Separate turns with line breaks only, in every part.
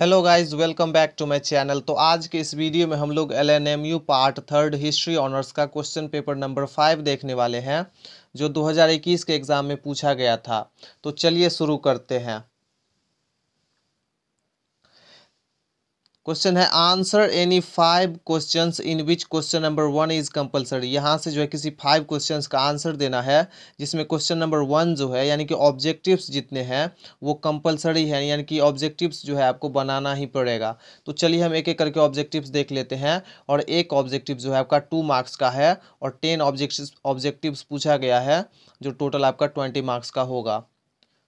hello guys welcome back to my channel तो आज के इस वीडियो में हम लोग L N M U part third history honours का क्वेश्चन पेपर नंबर फाइव देखने वाले हैं जो 2021 के एग्ज़ाम में पूछा गया था तो चलिए शुरू करते हैं क्वेश्चन है answer any five question in which question number one is compulsory यहाँ से जो है किसी फाइव क्वेश्चन का आंसर देना है जिसमें क्वेश्चन नंबर वन जो है यानी कि ऑब्जेक्टिव्स जितने हैं वो कंपलसरी है यानी कि ऑब्जेक्टिव्स जो है आपको बनाना ही पड़ेगा तो चलिए हम एक एक करके ऑब्जेक्टिव्स देख लेते हैं और एक ऑब्जेक्टिव जो है आपका टू मार्क्स का है और टेन ऑब्जेक्टिव ऑब्जेक्टिव्स पूछा गया है जो टोटल आपका ट्वेंटी मार्क्स का होगा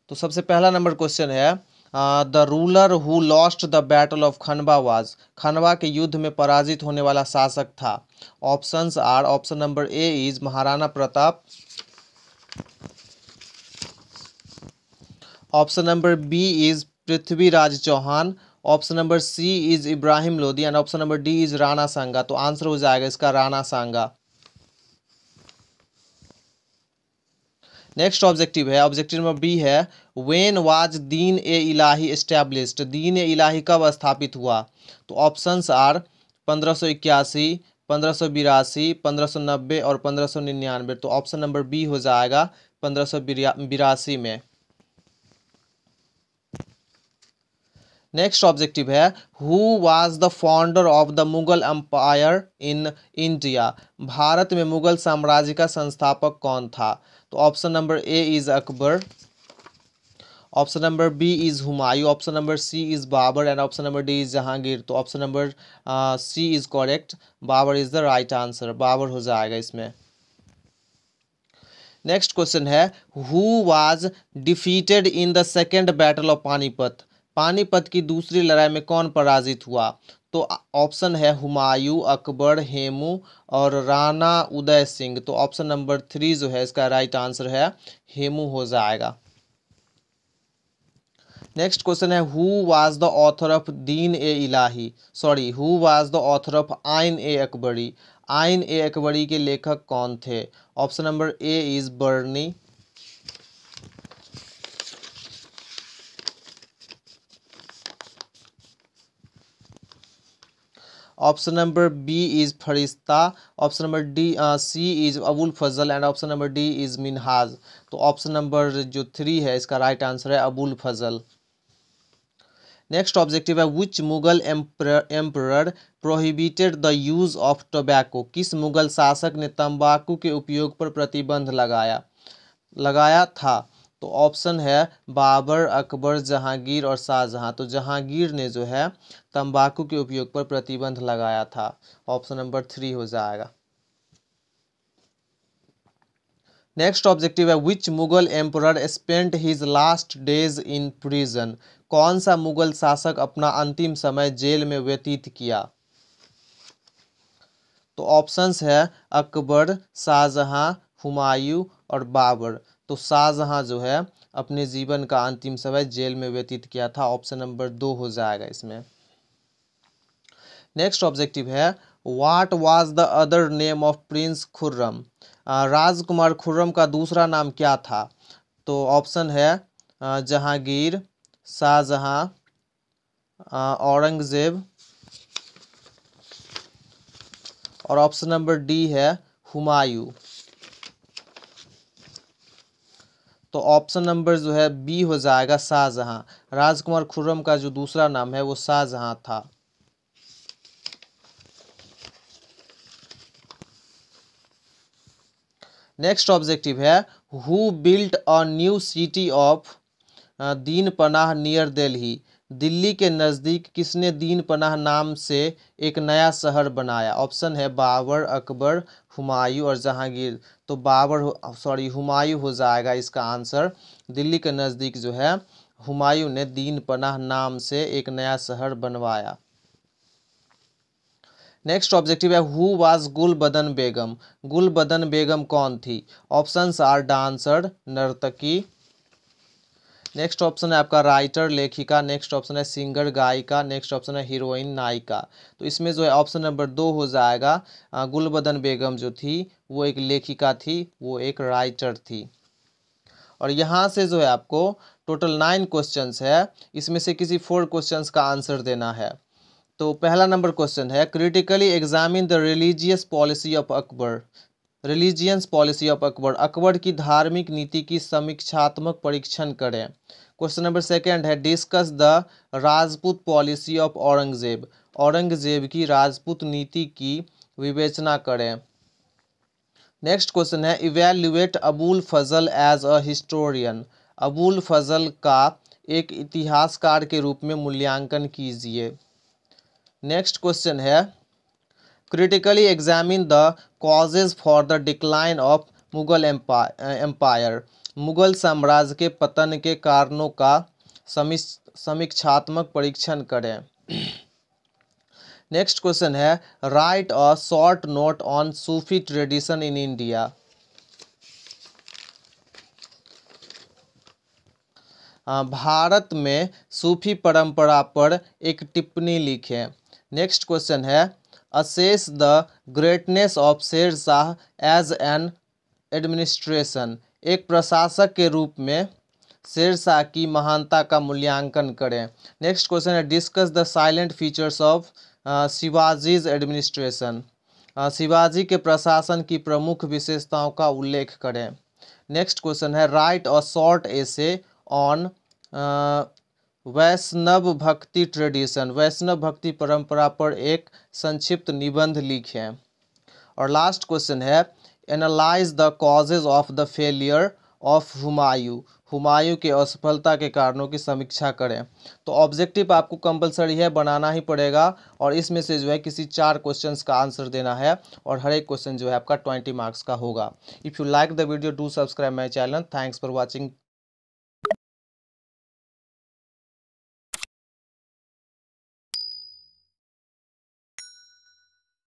तो सबसे पहला नंबर क्वेश्चन है the ruler who lost the battle of Khanwa was Khanwa के युद्ध में पराजित होने वाला शासक था options are option number A is Maharana Pratap option number B is Prithviraj Chauhan option number C is Ibrahim Lodhi and option number D is Rana Sanga तो आंसर हो जाएगा इसका राणा सांगा नेक्स्ट ऑब्जेक्टिव है ऑब्जेक्टिव नंबर बी है when was Din i Ilahi established दीन ए इलाही कब स्थापित हुआ तो ऑप्शंस आर पंद्रह सौ इक्यासी पंद्रह सौ बिरासी पंद्रह सौ नब्बे और पंद्रह सौ निन्यानवे तो ऑप्शन नंबर बी हो जाएगा पंद्रह सौ बिरासी में नेक्स्ट ऑब्जेक्टिव है who was the founder of the Mughal empire in India भारत में मुगल साम्राज्य का संस्थापक कौन था तो option number A is Akbar option number B is Humayun option number C is Babur and option number D is Jahangir तो option number C is correct Babur is the right answer Babur हो जाएगा इसमें नेक्स्ट क्वेश्चन है who was defeated in the second battle of Panipat Panipat की दूसरी लड़ाई में कौन पराजित हुआ तो ऑप्शन है हुमायूं अकबर हेमू और राणा उदय सिंह तो ऑप्शन नंबर थ्री जो है इसका राइट आंसर है हेमू हो जाएगा नेक्स्ट क्वेश्चन है who was the author of Din i Ilahi sorry who was the author of Ain i Akbari आइन ए अकबरी के लेखक कौन थे option number A is Barni option number B is Farishta option number D C is Abul Fazal and option number D is Minhaj तो option number जो three है इसका right answer है अबुल फजल नेक्स्ट ऑब्जेक्टिव है which Mughal emperor prohibited the use of tobacco किस मुगल शासक ने तंबाकू के उपयोग पर प्रतिबंध लगाया लगाया था तो ऑप्शन है बाबर अकबर जहांगीर और शाहजहाँ तो जहांगीर ने जो है तंबाकू के उपयोग पर प्रतिबंध लगाया था ऑप्शन नंबर थ्री हो जाएगा नेक्स्ट ऑब्जेक्टिव है which Mughal emperor spent his last days in prison कौन सा मुगल शासक अपना अंतिम समय जेल में व्यतीत किया तो ऑप्शंस है अकबर शाहजहां हुमायूं और बाबर तो शाहजहाँ जो है अपने जीवन का अंतिम समय जेल में व्यतीत किया था ऑप्शन नंबर दो हो जाएगा इसमें नेक्स्ट ऑब्जेक्टिव है what was the other name of prince Khurram राजकुमार खुर्रम का दूसरा नाम क्या था तो ऑप्शन है जहांगीर शाहजहाँ औरंगजेब और ऑप्शन नंबर डी है हुमायूं तो ऑप्शन नंबर जो है बी हो जाएगा शाहजहाँ राजकुमार खुर्रम का जो दूसरा नाम है वो शाहजहाँ था नेक्स्ट ऑब्जेक्टिव है who built a new city of Din Panah near Delhi Delhi के नज़दीक किसने दीन पनाह नाम से एक नया शहर बनाया ऑप्शन है बाबर अकबर हुमायूं और जहांगीर तो बाबर सॉरी हुमायूं हो जाएगा इसका आंसर दिल्ली के नज़दीक जो है हुमायूं ने दीन पनाह नाम से एक नया शहर बनवाया नेक्स्ट ऑब्जेक्टिव है who was Gulbadan Begum Gulbadan Begum कौन थी ऑप्शंस आर डांसर नर्तकी नेक्स्ट ऑप्शन है आपका राइटर लेखिका नेक्स्ट ऑप्शन है सिंगर गायिका नेक्स्ट ऑप्शन है हीरोइन नायिका तो इसमें जो है ऑप्शन नंबर दो हो जाएगा गुलबदन बेगम जो थी वो एक लेखिका थी वो एक राइटर थी और यहाँ से जो है आपको टोटल नाइन क्वेश्चन है इसमें से किसी फोर क्वेश्चन का आंसर देना है तो पहला नंबर क्वेश्चन है critically examine the religious policy of Akbar religions policy of Akbar Akbar की धार्मिक नीति की समीक्षात्मक परीक्षण करें क्वेश्चन नंबर सेकेंड है discuss the Rajput policy of Aurangzeb Aurangzeb की राजपूत नीति की विवेचना करें नेक्स्ट क्वेश्चन है evaluate Abul Fazal as a historian Abul Fazal का एक इतिहासकार के रूप में मूल्यांकन कीजिए नेक्स्ट क्वेश्चन है critically examine the causes for the decline of Mughal empire Mughal साम्राज्य के पतन के कारणों का समीक्षात्मक परीक्षण करें नेक्स्ट क्वेश्चन है write a short note on Sufi tradition in India भारत में सूफी परंपरा पर एक टिप्पणी लिखें नेक्स्ट क्वेश्चन है assess the greatness of Sher Shah as an administration एक प्रशासक के रूप में शेरशाह की महानता का मूल्यांकन करें नेक्स्ट क्वेश्चन है discuss the silent features of Shivaji's administration Shivaji के प्रशासन की प्रमुख विशेषताओं का उल्लेख करें नेक्स्ट क्वेश्चन है write a short essay on Vaishnav bhakti tradition वैष्णव भक्ति परंपरा पर एक संक्षिप्त निबंध लिखें और लास्ट क्वेश्चन है analyse the causes of the failure of Humayun Humayun के असफलता के कारणों की समीक्षा करें तो ऑब्जेक्टिव आपको कंपलसरी है बनाना ही पड़ेगा और इसमें से जो है किसी चार क्वेश्चन का आंसर देना है और हर एक क्वेश्चन जो है आपका ट्वेंटी मार्क्स का होगा if you like the video do subscribe my channel thanks for watching